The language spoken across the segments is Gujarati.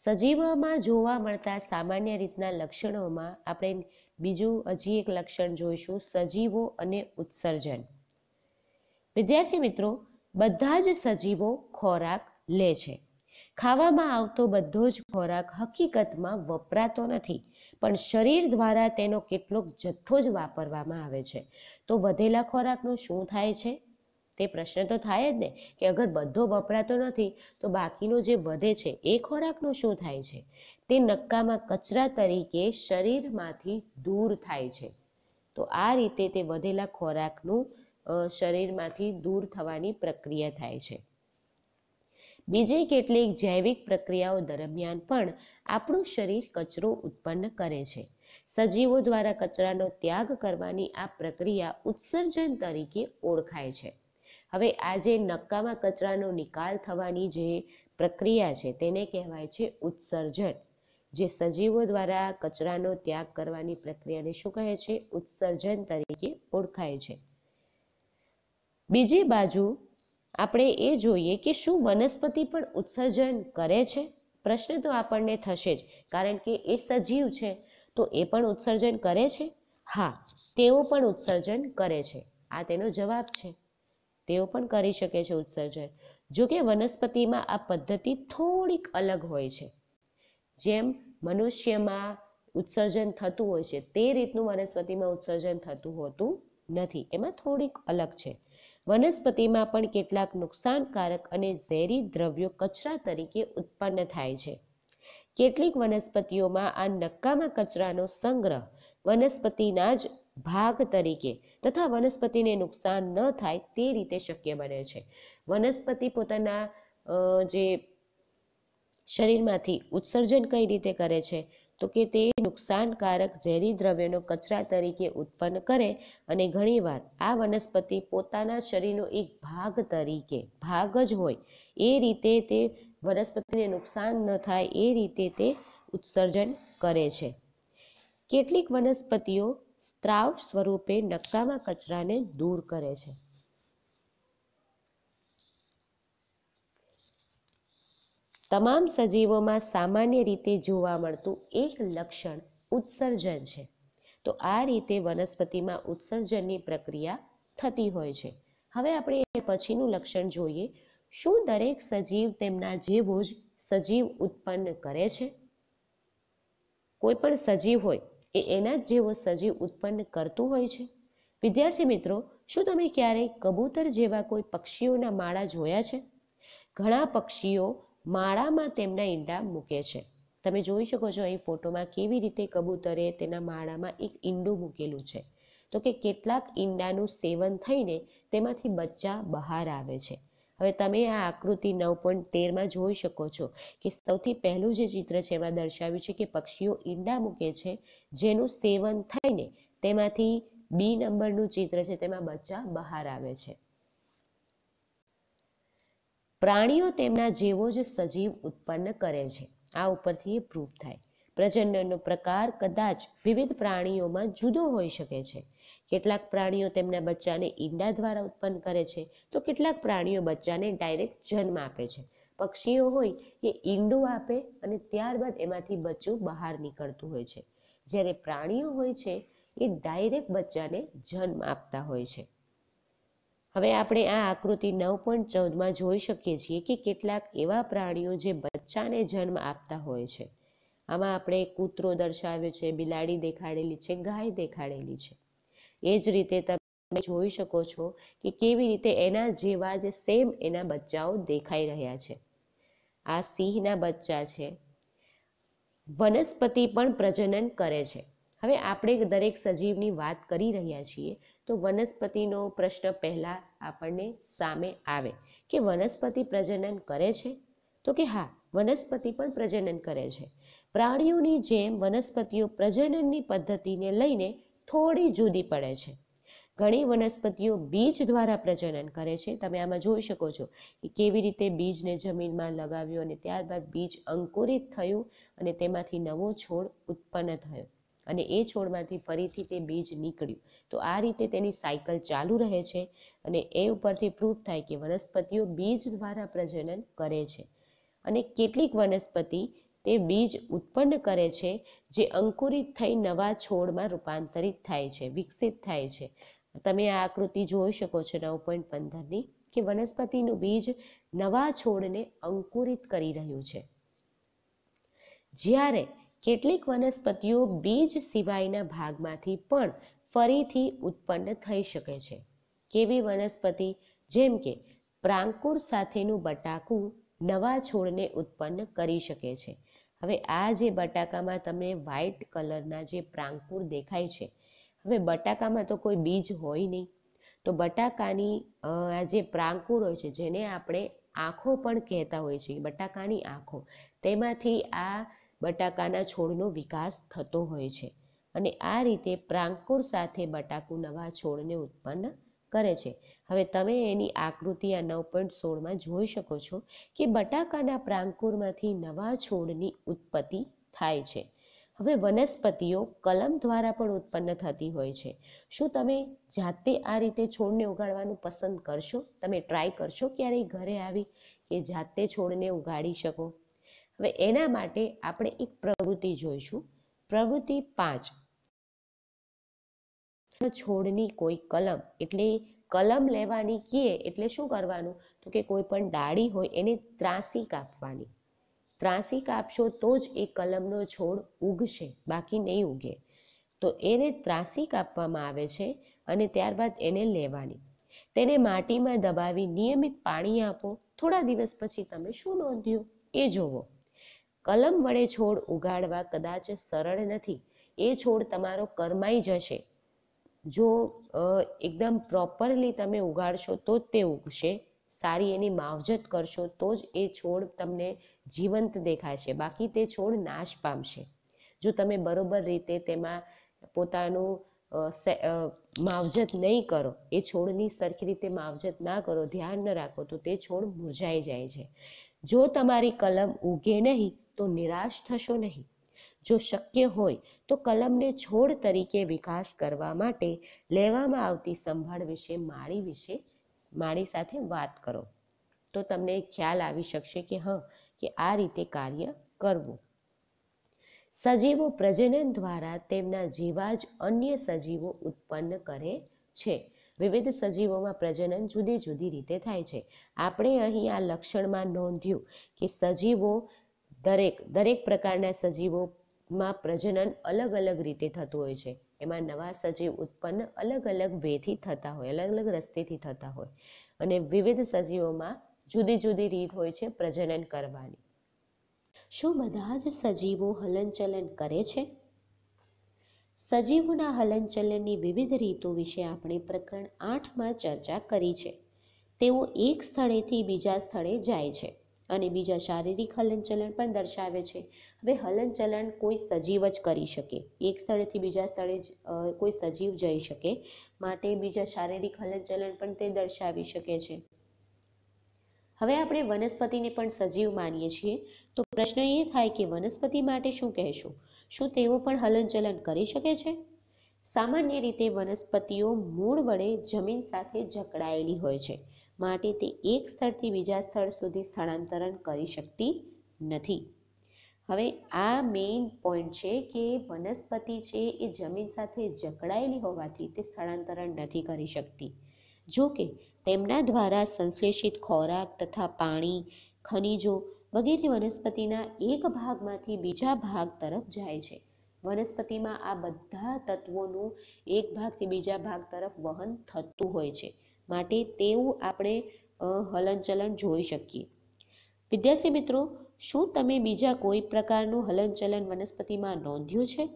સજીવોમાં જોવા મળતા સામાન્ય રીતના લક્ષણોમાં આપણે બીજું હજી એક લક્ષણ જોઈશું સજીવો અને ઉત્સર્જન વિદ્યાર્થી મિત્રો બધા જ સજીવો ખોરાક લે છે ખાવામાં આવતો બધો જ ખોરાક હકીકતમાં વપરાતો નથી પણ શરીર દ્વારા તેનો કેટલોક જથ્થો જ વાપરવામાં આવે છે તો વધેલા ખોરાકનું શું થાય છે તે પ્રશ્ન તો થાય જ ને કે અગર બધો વપરાતો નથી તો બાકીનો જે વધે છે એ ખોરાકનું શું થાય છે તે નક્કામાં કચરા તરીકે શરીરમાંથી દૂર થાય છે તો આ રીતે તે વધેલા ખોરાકનું શરીરમાંથી દૂર થવાની પ્રક્રિયા થાય છે બીજી કેટલીક જૈવિક પ્રક્રિયાઓ દરમિયાન પણ આપણું શરીર કચરો ઉત્પન્ન કરે છે સજીવો દ્વારા કચરાનો ત્યાગ કરવાની આ પ્રક્રિયા ઉત્સર્જન તરીકે ઓળખાય છે હવે આજે નક્કામાં કચરાનો નિકાલ થવાની જે પ્રક્રિયા છે તેને કહેવાય છે ઉત્સર્જન જે સજીવો દ્વારા કચરાનો ત્યાગ કરવાની પ્રક્રિયાને શું કહે છે ઉત્સર્જન તરીકે ઓળખાય છે બીજી બાજુ આપણે એ જોઈએ કે શું વનસ્પતિ પણ ઉત્સર્જન કરે છે પ્રશ્ન તો આપણને થશે જ કારણ કે એ સજીવ છે તો એ પણ ઉત્સર્જન કરે છે હા તેઓ પણ ઉત્સર્જન કરે છે આ તેનો જવાબ છે તેઓ પણ કરી શકે છે ઉત્સર્જન જો કે વનસ્પતિમાં આ પદ્ધતિ થોડીક અલગ હોય છે જેમ મનુષ્યમાં ઉત્સર્જન થતું હોય છે તે રીતનું વનસ્પતિમાં ઉત્સર્જન થતું હોતું નથી એમાં થોડીક અલગ છે વનસ્પતિમાં પણ કેટલાક નુકસાનકારક અને ઝેરી દ્રવ્યો કચરા તરીકે ઉત્પન્ન થાય છે કેટલીક વનસ્પતિઓમાં આ નક્કામાં કચરાનો સંગ્રહ વનસ્પતિના જ ભાગ તરીકે તથા વનસ્પતિને નુકસાન ન થાય તે રીતે શક્ય બને છે વનસ્પતિ પોતાના જે શરીરમાંથી ઉત્સર્જન કઈ રીતે કરે છે તો કે તે નુકસાનકારક ઝેરી દ્રવ્યનો કચરા તરીકે ઉત્પન્ન કરે અને ઘણીવાર આ વનસ્પતિ પોતાના શરીરનો એક ભાગ તરીકે ભાગ જ હોય એ રીતે તે વનસ્પતિને નુકસાન ન થાય એ રીતે તે ઉત્સર્જન કરે છે કેટલીક વનસ્પતિઓ સ્ત્રાવ સ્વરૂપે નકામા કચરાને દૂર કરે છે તમામ સજીવોમાં સામાન્ય રીતે જોવા મળતું એક લક્ષણ ઉત્સર્જન છે તો આ રીતે વનસ્પતિમાં ઉત્સર્જનની પ્રક્રિયા થતી હોય છે હવે આપણે પછીનું લક્ષણ જોઈએ શું દરેક સજીવ તેમના જેવો જ સજીવ ઉત્પન્ન કરે છે કોઈ પણ સજીવ હોય એ એના જ જેવો સજીવ ઉત્પન્ન કરતું હોય છે વિદ્યાર્થી મિત્રો શું તમે ક્યારેય કબૂતર જેવા કોઈ પક્ષીઓના માળા જોયા છે ઘણા પક્ષીઓ માળામાં તેમના ઈંડા મૂકે છે તમે જોઈ શકો છો અહીં ફોટોમાં કેવી રીતે કબૂતરે તેના માળામાં એક ઈંડું મૂકેલું છે તો કે કેટલાક ઈંડાનું સેવન થઈને તેમાંથી બચ્ચા બહાર આવે છે હવે તમે આ આકૃતિ નવ પોઈન્ટ તેરમાં જોઈ શકો છો કે સૌથી પહેલું જે ચિત્ર છે એમાં દર્શાવ્યું છે કે પક્ષીઓ ઈંડા મૂકે છે જેનું સેવન થઈને તેમાંથી બી નંબરનું ચિત્ર છે તેમાં બચ્ચા બહાર આવે છે પ્રાણીઓ તેમના જેવો જ સજીવ ઉત્પન્ન કરે છે આ ઉપરથી એ પ્રૂફ થાય પ્રજનનનો પ્રકાર કદાચ વિવિધ પ્રાણીઓમાં જુદો હોઈ શકે છે કેટલાક પ્રાણીઓ તેમના બચ્ચાને ઈંડા દ્વારા ઉત્પન્ન કરે છે તો કેટલાક પ્રાણીઓ બચ્ચાને ડાયરેક્ટ જન્મ આપે છે પક્ષીઓ હોય એ ઈંડું આપે અને ત્યારબાદ એમાંથી બચ્ચું બહાર નીકળતું હોય છે જ્યારે પ્રાણીઓ હોય છે એ ડાયરેક્ટ બચ્ચાને જન્મ આપતા હોય છે હવે આપણે આ આકૃતિ નવ પોઈન્ટ ચૌદમાં જોઈ શકીએ છીએ કે કેટલાક એવા પ્રાણીઓ જે બચ્ચાને જન્મ આપતા હોય છે આમાં આપણે કૂતરો દર્શાવ્યો છે બિલાડી દેખાડેલી છે ગાય દેખાડેલી છે એ જ રીતે તમે જોઈ શકો છો કે કેવી રીતે એના જેવા જે સેમ એના બચ્ચાઓ દેખાઈ રહ્યા છે આ સિંહના બચ્ચા છે વનસ્પતિ પણ પ્રજનન કરે છે હવે આપણે દરેક સજીવની વાત કરી રહ્યા છીએ તો વનસ્પતિનો પ્રશ્ન પહેલાં આપણને સામે આવે કે વનસ્પતિ પ્રજનન કરે છે તો કે હા વનસ્પતિ પણ પ્રજનન કરે છે પ્રાણીઓની જેમ વનસ્પતિઓ પ્રજનનની પદ્ધતિને લઈને થોડી જુદી પડે છે ઘણી વનસ્પતિઓ બીજ દ્વારા પ્રજનન કરે છે તમે આમાં જોઈ શકો છો કે કેવી રીતે બીજને જમીનમાં લગાવ્યું અને ત્યારબાદ બીજ અંકુરિત થયું અને તેમાંથી નવો છોડ ઉત્પન્ન થયો અને એ છોડમાંથી ફરીથી તે બીજ નીકળ્યું તો આ રીતે તેની સાયકલ ચાલુ રહે છે અને એ ઉપરથી પ્રૂફ થાય કે વનસ્પતિઓ બીજ દ્વારા પ્રજનન કરે છે અને કેટલીક વનસ્પતિ તે બીજ ઉત્પન્ન કરે છે જે અંકુરિત થઈ નવા છોડમાં રૂપાંતરિત થાય છે વિકસિત થાય છે તમે આ આકૃતિ જોઈ શકો છો નવ પોઈન્ટ પંદરની કે વનસ્પતિનું બીજ નવા છોડને અંકુરિત કરી રહ્યું છે જ્યારે કેટલીક વનસ્પતિઓ બીજ સિવાયના ભાગમાંથી પણ ફરીથી ઉત્પન્ન થઈ શકે છે કેવી વનસ્પતિ જેમ કે પ્રાંકુર સાથેનું બટાકું નવા છોડને ઉત્પન્ન કરી શકે છે હવે આ જે બટાકામાં તમને વ્હાઇટ કલરના જે પ્રાંગપુર દેખાય છે હવે બટાકામાં તો કોઈ બીજ હોય નહીં તો બટાકાની આ જે પ્રાંકુર હોય છે જેને આપણે આંખો પણ કહેતા હોઈએ છીએ બટાકાની આંખો તેમાંથી આ બટાકાના છોડનો વિકાસ થતો હોય છે અને આ રીતે પ્રાંગપુર સાથે બટાકું નવા છોડને ઉત્પન્ન કરે છે હવે તમે એની આકૃતિ આ નવ પોઈન્ટ સોળમાં જોઈ શકો છો કે બટાકાના પ્રાંકુરમાંથી નવા છોડની ઉત્પત્તિ થાય છે હવે વનસ્પતિઓ કલમ દ્વારા પણ ઉત્પન્ન થતી હોય છે શું તમે જાતે આ રીતે છોડને ઉગાડવાનું પસંદ કરશો તમે ટ્રાય કરશો ક્યારેય ઘરે આવી કે જાતે છોડને ઉગાડી શકો હવે એના માટે આપણે એક પ્રવૃત્તિ જોઈશું પ્રવૃત્તિ પાંચ છોડની કોઈ કલમ એટલે કલમ લેવાની કીએ એટલે શું કરવાનું તો કે કોઈ પણ ડાળી હોય એને ત્રાસી કાપવાની ત્રાસી કાપશો તો જ એ કલમનો છોડ ઉગશે બાકી નહીં ઉગે તો એને ત્રાસી કાપવામાં આવે છે અને ત્યારબાદ એને લેવાની તેને માટીમાં દબાવી નિયમિત પાણી આપો થોડા દિવસ પછી તમે શું નોંધ્યું એ જોવો કલમ વડે છોડ ઉગાડવા કદાચ સરળ નથી એ છોડ તમારો કરમાઈ જશે જો એકદમ પ્રોપરલી તમે ઉગાડશો તો જ તે ઉગશે સારી એની માવજત કરશો તો જ એ છોડ તમને જીવંત દેખાશે બાકી તે છોડ નાશ પામશે જો તમે બરોબર રીતે તેમાં પોતાનું માવજત નહીં કરો એ છોડની સરખી રીતે માવજત ના કરો ધ્યાન ન રાખો તો તે છોડ મુરઝાઈ જાય છે જો તમારી કલમ ઉગે નહીં તો નિરાશ થશો નહીં જો શક્ય હોય તો કલમને છોડ તરીકે વિકાસ કરવા માટે લેવામાં આવતી સંભાળ વિશે માળી વિશે માળી સાથે વાત કરો તો તમને ખ્યાલ આવી શકશે કે હા કે આ રીતે કાર્ય કરવું સજીવો પ્રજનન દ્વારા તેમના જીવા જ અન્ય સજીવો ઉત્પન્ન કરે છે વિવિધ સજીવોમાં પ્રજનન જુદી જુદી રીતે થાય છે આપણે અહીં આ લક્ષણમાં નોંધ્યું કે સજીવો દરેક દરેક પ્રકારના સજીવો માં પ્રજનન અલગ અલગ રીતે થતું હોય છે એમાં નવા સજીવ ઉત્પન્ન અલગ અલગ વેથી થતા હોય અલગ અલગ રસ્તેથી થતા હોય અને વિવિધ સજીવોમાં જુદી જુદી રીત હોય છે પ્રજનન કરવાની શું બધા જ સજીવો હલનચલન કરે છે સજીવોના હલનચલનની વિવિધ રીતો વિશે આપણે પ્રકરણ આઠમાં ચર્ચા કરી છે તેઓ એક સ્થળેથી બીજા સ્થળે જાય છે અને બીજા શારીરિક હલનચલન પણ દર્શાવે છે હવે હલનચલન કોઈ સજીવ જ કરી શકે એક સ્થળેથી બીજા સ્થળે કોઈ સજીવ જઈ શકે માટે બીજા શારીરિક હલનચલન પણ તે દર્શાવી શકે છે હવે આપણે વનસ્પતિને પણ સજીવ માનીએ છીએ તો પ્રશ્ન એ થાય કે વનસ્પતિ માટે શું કહેશું શું તેઓ પણ હલનચલન કરી શકે છે સામાન્ય રીતે વનસ્પતિઓ મૂળ વડે જમીન સાથે જકડાયેલી હોય છે માટે તે એક સ્થળથી બીજા સ્થળ સુધી સ્થળાંતરણ કરી શકતી નથી હવે આ મેઇન પોઈન્ટ છે કે વનસ્પતિ છે એ જમીન સાથે જકડાયેલી હોવાથી તે સ્થળાંતરણ નથી કરી શકતી જો કે તેમના દ્વારા સંશ્લેષિત ખોરાક તથા પાણી ખનિજો વગેરે વનસ્પતિના એક ભાગમાંથી બીજા ભાગ તરફ જાય છે વનસ્પતિમાં આ બધા તત્વોનું એક ભાગથી બીજા ભાગ તરફ વહન થતું હોય છે માટે તેવું આપણે હલનચલન જોઈ શકીએ વિદ્યાર્થી મિત્રો શું તમે બીજા કોઈ પ્રકારનું હલનચલન વનસ્પતિમાં નોંધ્યું છે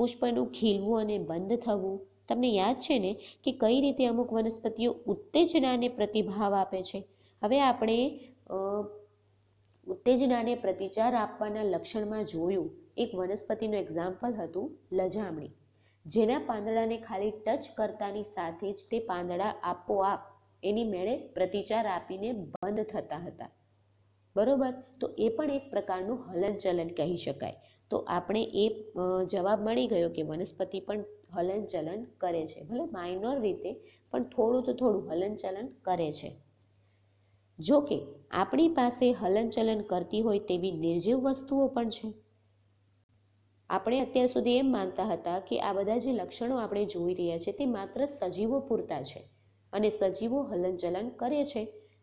પુષ્પનું ખીલવું અને બંધ થવું તમને યાદ છે ને કે કઈ રીતે અમુક વનસ્પતિઓ ઉત્તેજનાને પ્રતિભાવ આપે છે હવે આપણે ઉત્તેજનાને પ્રતિચાર આપવાના લક્ષણમાં જોયું એક વનસ્પતિનું એક્ઝામ્પલ હતું લજામણી જેના પાંદડાને ખાલી ટચ કરતાની સાથે જ તે પાંદડા આપોઆપ એની મેળે પ્રતિચાર આપીને બંધ થતા હતા બરોબર તો એ પણ એક પ્રકારનું હલનચલન કહી શકાય તો આપણે એ જવાબ મળી ગયો કે વનસ્પતિ પણ હલનચલન કરે છે ભલે માઇનોર રીતે પણ થોડું તો થોડું હલનચલન કરે છે જો કે આપણી પાસે હલનચલન કરતી હોય તેવી નિર્જીવ વસ્તુઓ પણ છે આપણે અત્યાર સુધી એમ માનતા હતા કે આ બધા જે લક્ષણો આપણે જોઈ રહ્યા છે તે માત્ર સજીવો પૂરતા છે અને સજીવો હલનચલન કરે છે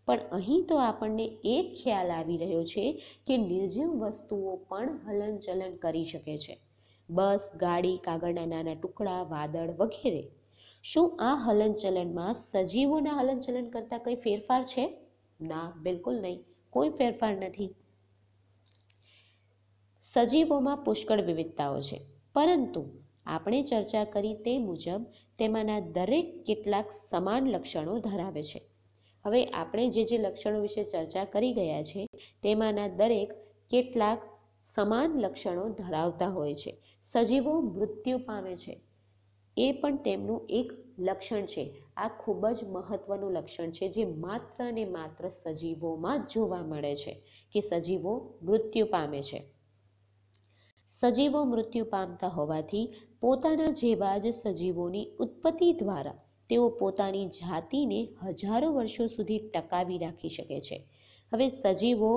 પણ અહીં તો આપણને એ ખ્યાલ આવી રહ્યો છે કે નિર્જીવ વસ્તુઓ પણ હલનચલન કરી શકે છે બસ ગાડી કાગળના નાના ટુકડા વાદળ વગેરે શું આ હલનચલનમાં સજીવોના હલનચલન કરતાં કંઈ ફેરફાર છે ના બિલકુલ નહીં કોઈ ફેરફાર નથી સજીવોમાં પુષ્કળ વિવિધતાઓ છે પરંતુ આપણે ચર્ચા કરી તે મુજબ તેમાંના દરેક કેટલાક સમાન લક્ષણો ધરાવે છે હવે આપણે જે જે લક્ષણો વિશે ચર્ચા કરી ગયા છે તેમાંના દરેક કેટલાક સમાન લક્ષણો ધરાવતા હોય છે સજીવો મૃત્યુ પામે છે એ પણ તેમનું એક લક્ષણ છે આ ખૂબ જ મહત્વનું લક્ષણ છે જે માત્ર ને માત્ર સજીવોમાં જોવા મળે છે કે સજીવો મૃત્યુ પામે છે સજીવો મૃત્યુ પામતા હોવાથી પોતાના જેવા જ સજીવોની ઉત્પત્તિ દ્વારા તેઓ પોતાની જાતિને હજારો વર્ષો સુધી ટકાવી રાખી શકે છે હવે સજીવો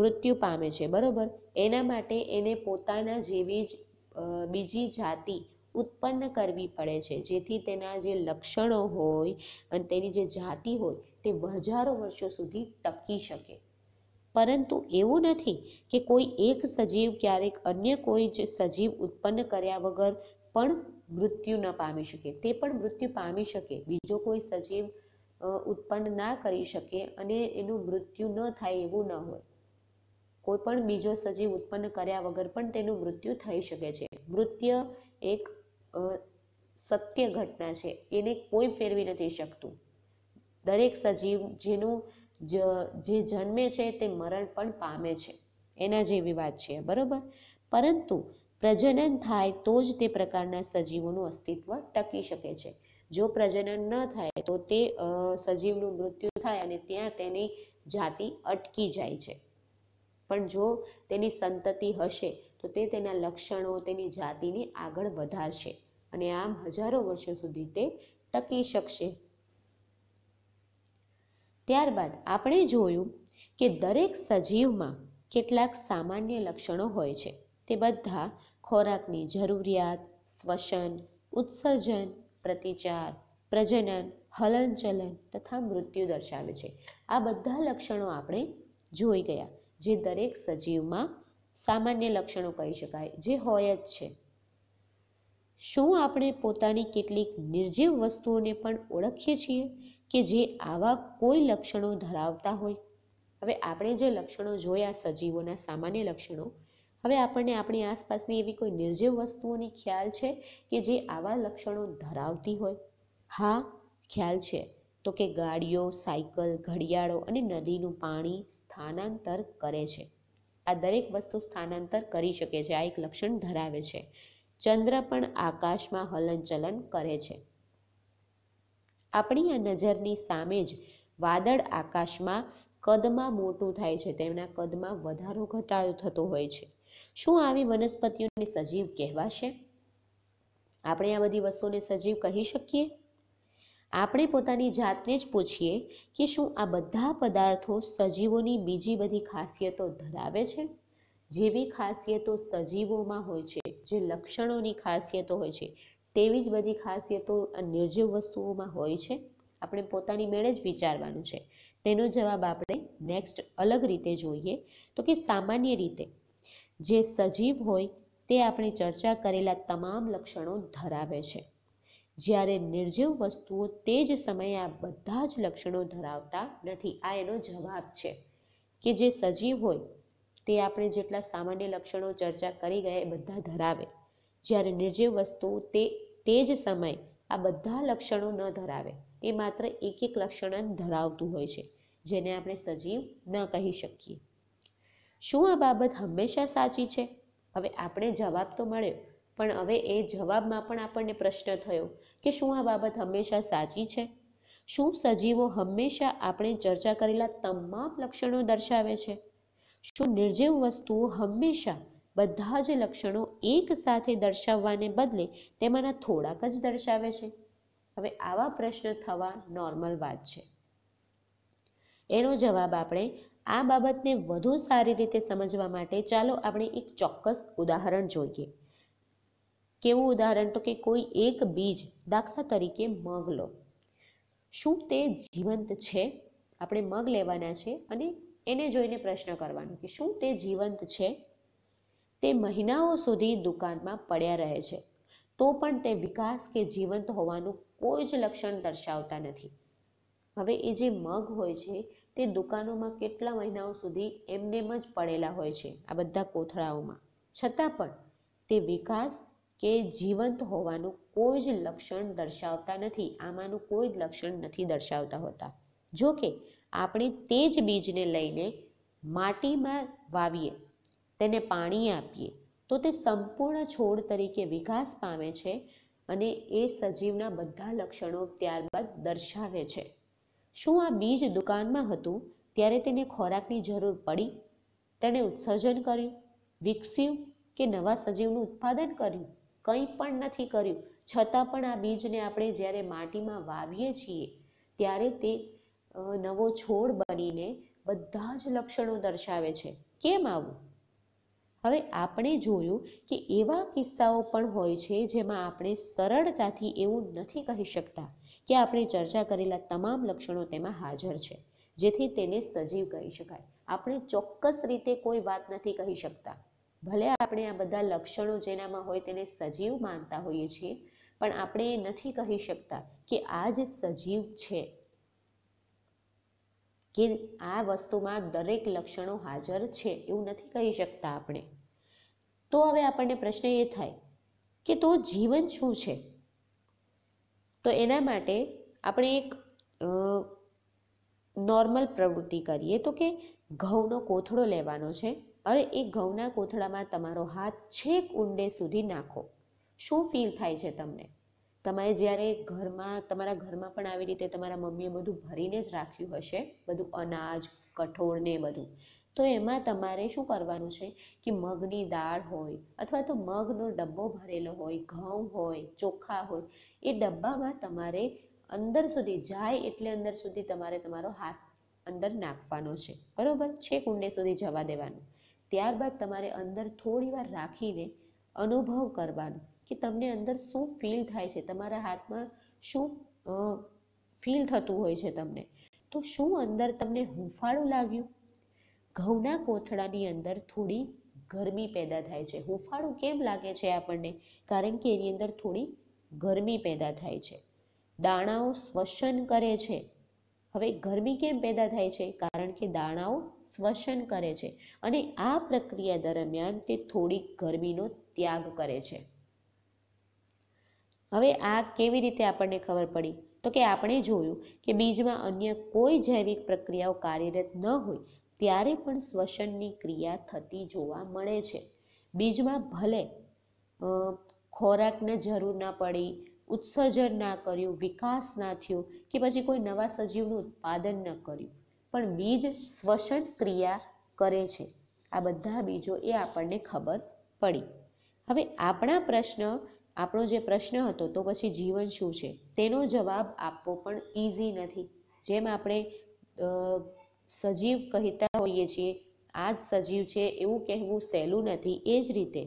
મૃત્યુ પામે છે બરોબર એના માટે એને પોતાના જેવી જ બીજી જાતિ ઉત્પન્ન કરવી પડે છે જેથી તેના જે લક્ષણો હોય અને તેની જે જાતિ હોય તે હજારો વર્ષો સુધી ટકી શકે પરંતુ એવું નથી કે કોઈ એક સજીવ ક્યારેક અન્ય કોઈ જ સજીવ ઉત્પન્ન કર્યા વગર પણ મૃત્યુ ન પામી શકે તે પણ મૃત્યુ પામી શકે બીજો કોઈ સજીવ ઉત્પન્ન ના કરી શકે અને એનું મૃત્યુ ન થાય એવું ન હોય કોઈ પણ બીજો સજીવ ઉત્પન્ન કર્યા વગર પણ તેનું મૃત્યુ થઈ શકે છે મૃત્યુ એક સત્ય ઘટના છે એને કોઈ ફેરવી નથી શકતું દરેક સજીવ જેનું જે જન્મે છે તે મરણ પણ પામે છે એના જેવી વાત છે બરાબર પરંતુ પ્રજનન થાય તો જ તે પ્રકારના સજીવોનું અસ્તિત્વ ટકી શકે છે જો પ્રજનન ન થાય તો તે સજીવનું મૃત્યુ થાય અને ત્યાં તેની જાતિ અટકી જાય છે પણ જો તેની સંતતિ હશે તો તે તેના લક્ષણો તેની જાતિને આગળ વધારશે અને આમ હજારો વર્ષો સુધી તે ટકી શકશે ત્યારબાદ આપણે જોયું કે દરેક સજીવમાં કેટલાક સામાન્ય લક્ષણો હોય છે તે બધા ખોરાકની જરૂરિયાત શ્વસન ઉત્સર્જન પ્રતિચાર પ્રજનન હલનચલન તથા મૃત્યુ દર્શાવે છે આ બધા લક્ષણો આપણે જોઈ ગયા જે દરેક સજીવમાં સામાન્ય લક્ષણો કહી શકાય જે હોય જ છે શું આપણે પોતાની કેટલીક નિર્જીવ વસ્તુઓને પણ ઓળખીએ છીએ કે જે આવા કોઈ લક્ષણો ધરાવતા હોય હવે આપણે જે લક્ષણો જોયા સજીવોના સામાન્ય લક્ષણો હવે આપણને આપણી આસપાસની એવી કોઈ નિર્જીવ વસ્તુઓની ખ્યાલ છે કે જે આવા લક્ષણો ધરાવતી હોય હા ખ્યાલ છે તો કે ગાડીઓ સાયકલ ઘડિયાળો અને નદીનું પાણી સ્થાનાંતર કરે છે આ દરેક વસ્તુ સ્થાનાંતર કરી શકે છે આ એક લક્ષણ ધરાવે છે ચંદ્ર પણ આકાશમાં હલનચલન કરે છે આપણી આ નજરની સામે જ વાદળ આકાશમાં કદમાં મોટું થાય છે તેમના કદમાં વધારો ઘટાડો થતો હોય છે શું આવી વનસ્પતિઓને સજીવ કહેવાશે આપણે આ બધી વસ્તુઓને સજીવ કહી શકીએ આપણે પોતાની જાતને જ પૂછીએ કે શું આ બધા પદાર્થો સજીવોની બીજી બધી ખાસિયતો ધરાવે છે જેવી ખાસિયતો સજીવોમાં હોય છે જે લક્ષણોની ખાસિયતો હોય છે તેવી જ બધી ખાસિયતો આ નિર્જીવ વસ્તુઓમાં હોય છે આપણે પોતાની મેળે જ વિચારવાનું છે તેનો જવાબ આપણે નેક્સ્ટ અલગ રીતે જોઈએ તો કે સામાન્ય રીતે જે સજીવ હોય તે આપણે ચર્ચા કરેલા તમામ લક્ષણો ધરાવે છે જ્યારે નિર્જીવ વસ્તુઓ તે જ સમયે આ બધા જ લક્ષણો ધરાવતા નથી આ એનો જવાબ છે કે જે સજીવ હોય તે આપણે જેટલા સામાન્ય લક્ષણો ચર્ચા કરી ગયા એ બધા ધરાવે જ્યારે નિર્જીવ વસ્તુ તે તે જ સમયે આ બધા લક્ષણો ન ધરાવે એ માત્ર એક એક લક્ષણ જ ધરાવતું હોય છે જેને આપણે સજીવ ન કહી શકીએ શું આ બાબત હંમેશા સાચી છે હવે આપણે જવાબ તો મળ્યો પણ હવે એ જવાબમાં પણ આપણને પ્રશ્ન થયો કે શું આ બાબત હંમેશા સાચી છે શું સજીવો હંમેશા આપણે ચર્ચા કરેલા તમામ લક્ષણો દર્શાવે છે શું નિર્જીવ વસ્તુઓ હંમેશા બધા જ લક્ષણો એક સાથે દર્શાવવાને બદલે તેમાંના થોડાક જ દર્શાવે છે હવે આવા પ્રશ્ન થવા નોર્મલ વાત છે એનો જવાબ આપણે આ બાબતને વધુ સારી રીતે સમજવા માટે ચાલો આપણે એક ચોક્કસ ઉદાહરણ જોઈએ કેવું ઉદાહરણ તો કે કોઈ એક બીજ દાખલા તરીકે મગ લો શું તે જીવંત છે આપણે મગ લેવાના છે અને એને જોઈને પ્રશ્ન કરવાનો કે શું તે જીવંત છે તે મહિનાઓ સુધી દુકાનમાં પડ્યા રહે છે તો પણ તે વિકાસ કે જીવંત હોવાનું કોઈ જ લક્ષણ દર્શાવતા નથી હવે એ જે મગ હોય છે તે દુકાનોમાં કેટલા મહિનાઓ સુધી એમનેમ જ પડેલા હોય છે આ બધા કોથળાઓમાં છતાં પણ તે વિકાસ કે જીવંત હોવાનું કોઈ જ લક્ષણ દર્શાવતા નથી આમાંનું કોઈ જ લક્ષણ નથી દર્શાવતા હોતા જો કે આપણે તે જ બીજને લઈને માટીમાં વાવીએ તેને પાણી આપીએ તો તે સંપૂર્ણ છોડ તરીકે વિકાસ પામે છે અને એ સજીવના બધા લક્ષણો ત્યારબાદ દર્શાવે છે શું આ બીજ દુકાનમાં હતું ત્યારે તેને ખોરાકની જરૂર પડી તેણે ઉત્સર્જન કર્યું વિકસ્યું કે નવા સજીવનું ઉત્પાદન કર્યું કંઈ પણ નથી કર્યું છતાં પણ આ બીજને આપણે જ્યારે માટીમાં વાવીએ છીએ ત્યારે તે નવો છોડ બનીને બધા જ લક્ષણો દર્શાવે છે કેમ આવું હવે આપણે જોયું કે એવા કિસ્સાઓ પણ હોય છે જેમાં આપણે સરળતાથી એવું નથી કહી શકતા કે આપણે ચર્ચા કરેલા તમામ લક્ષણો તેમાં હાજર છે જેથી તેને સજીવ કહી શકાય આપણે ચોક્કસ રીતે કોઈ વાત નથી કહી શકતા ભલે આપણે આ બધા લક્ષણો જેનામાં હોય તેને સજીવ માનતા હોઈએ છીએ પણ આપણે એ નથી કહી શકતા કે આ જે સજીવ છે કે આ વસ્તુમાં દરેક લક્ષણો હાજર છે એવું નથી કહી શકતા આપણે તો હવે આપણને પ્રશ્ન એ થાય કે તો જીવન શું છે તો એના માટે આપણે એક નોર્મલ પ્રવૃત્તિ કરીએ તો કે ઘઉંનો કોથળો લેવાનો છે અને એ ઘઉંના કોથળામાં તમારો હાથ છેક ઊંડે સુધી નાખો શું ફીલ થાય છે તમને તમારે જ્યારે ઘરમાં તમારા ઘરમાં પણ આવી રીતે તમારા મમ્મીએ બધું ભરીને જ રાખ્યું હશે બધું અનાજ કઠોળ ને બધું તો એમાં તમારે શું કરવાનું છે કે મગની દાળ હોય અથવા તો મગનો ડબ્બો ભરેલો હોય ઘઉં હોય ચોખા હોય એ ડબ્બામાં તમારે અંદર સુધી જાય એટલે અંદર સુધી તમારે તમારો હાથ અંદર નાખવાનો છે બરાબર છે કુંડે સુધી જવા દેવાનું ત્યારબાદ તમારે અંદર થોડી વાર રાખીને અનુભવ કરવાનો કે તમને અંદર શું ફીલ થાય છે તમારા હાથમાં શું ફીલ થતું હોય છે તમને તો શું અંદર તમને હુંફાળું લાગ્યું ઘઉંના કોથળાની અંદર થોડી ગરમી પેદા થાય છે હુંફાળું કેમ લાગે છે આપણને કારણ કે એની અંદર થોડી ગરમી પેદા થાય છે દાણાઓ શ્વસન કરે છે હવે ગરમી કેમ પેદા થાય છે કારણ કે દાણાઓ શ્વસન કરે છે અને આ પ્રક્રિયા દરમિયાન તે થોડીક ગરમીનો ત્યાગ કરે છે હવે આ કેવી રીતે આપણને ખબર પડી તો કે આપણે જોયું કે બીજમાં અન્ય કોઈ જૈવિક પ્રક્રિયાઓ કાર્યરત ન હોય ત્યારે પણ શ્વસનની ક્રિયા થતી જોવા મળે છે બીજમાં ભલે ખોરાકને જરૂર ના પડી ઉત્સર્જન ના કર્યું વિકાસ ના થયો કે પછી કોઈ નવા સજીવનું ઉત્પાદન ન કર્યું પણ બીજ શ્વસન ક્રિયા કરે છે આ બધા બીજો એ આપણને ખબર પડી હવે આપણા પ્રશ્ન આપણો જે પ્રશ્ન હતો તો પછી જીવન શું છે તેનો જવાબ આપવો પણ ઇઝી નથી જેમ આપણે સજીવ કહેતા હોઈએ છીએ આ જ સજીવ છે એવું કહેવું સહેલું નથી એ જ રીતે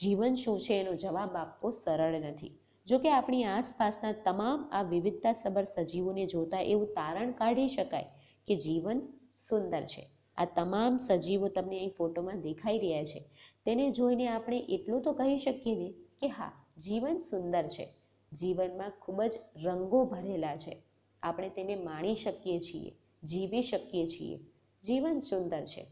જીવન શું છે એનો જવાબ આપવો સરળ નથી જો કે આપણી આસપાસના તમામ આ વિવિધતાસભર સજીવોને જોતા એવું તારણ કાઢી શકાય કે જીવન સુંદર છે આ તમામ સજીવો તમને અહીં ફોટોમાં દેખાઈ રહ્યા છે તેને જોઈને આપણે એટલું તો કહી શકીએ ને કે હા જીવન સુંદર છે જીવનમાં ખૂબ જ રંગો ભરેલા છે આપણે તેને માણી શકીએ છીએ જીવી શકીએ છીએ જીવન સુંદર છે